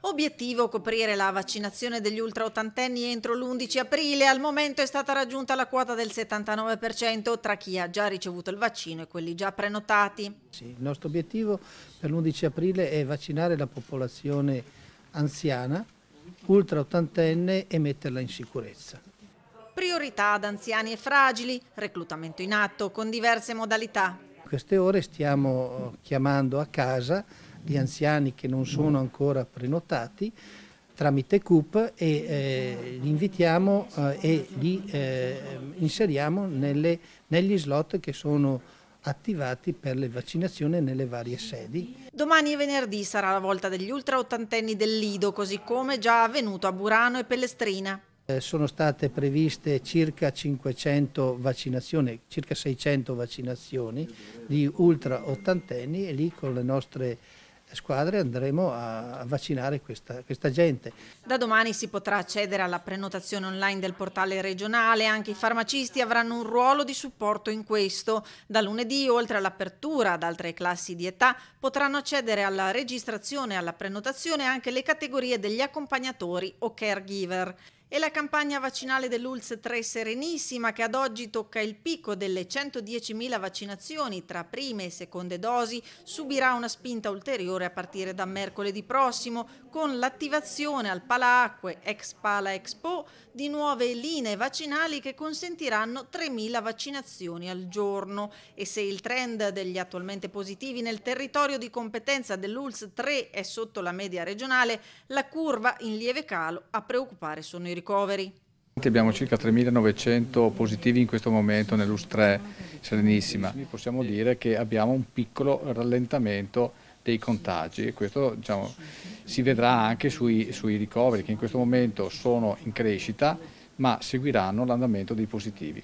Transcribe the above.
Obiettivo coprire la vaccinazione degli ultraottantenni entro l'11 aprile. Al momento è stata raggiunta la quota del 79% tra chi ha già ricevuto il vaccino e quelli già prenotati. Sì, il nostro obiettivo per l'11 aprile è vaccinare la popolazione anziana, ultraottantenne e metterla in sicurezza. Priorità ad anziani e fragili, reclutamento in atto con diverse modalità. In queste ore stiamo eh, chiamando a casa gli anziani che non sono mm. ancora prenotati tramite CUP e eh, li invitiamo eh, e li eh, inseriamo nelle, negli slot che sono attivati per le vaccinazioni nelle varie sedi. Domani e venerdì sarà la volta degli ultra ottantenni del Lido, così come già avvenuto a Burano e Pellestrina. Eh, sono state previste circa 500 vaccinazioni, circa 600 vaccinazioni di ultra ottantenni e lì con le nostre squadre andremo a vaccinare questa, questa, gente. Da domani si potrà accedere alla prenotazione online del portale regionale, anche i farmacisti avranno un ruolo di supporto in questo. Da lunedì, oltre all'apertura ad altre classi di età, potranno accedere alla registrazione e alla prenotazione anche le categorie degli accompagnatori o caregiver. E la campagna vaccinale dell'ULS 3 Serenissima, che ad oggi tocca il picco delle 110.000 vaccinazioni tra prime e seconde dosi, subirà una spinta ulteriore a partire da mercoledì prossimo, con l'attivazione al Palacque ex Pala Expo, di nuove linee vaccinali che consentiranno 3.000 vaccinazioni al giorno. E se il trend degli attualmente positivi nel territorio di competenza dell'ULS 3 è sotto la media regionale, la curva in lieve calo a preoccupare sono i ricoveri. Abbiamo circa 3.900 positivi in questo momento nell'US3 Serenissima. Possiamo dire che abbiamo un piccolo rallentamento dei contagi e questo diciamo, si vedrà anche sui, sui ricoveri che in questo momento sono in crescita ma seguiranno l'andamento dei positivi.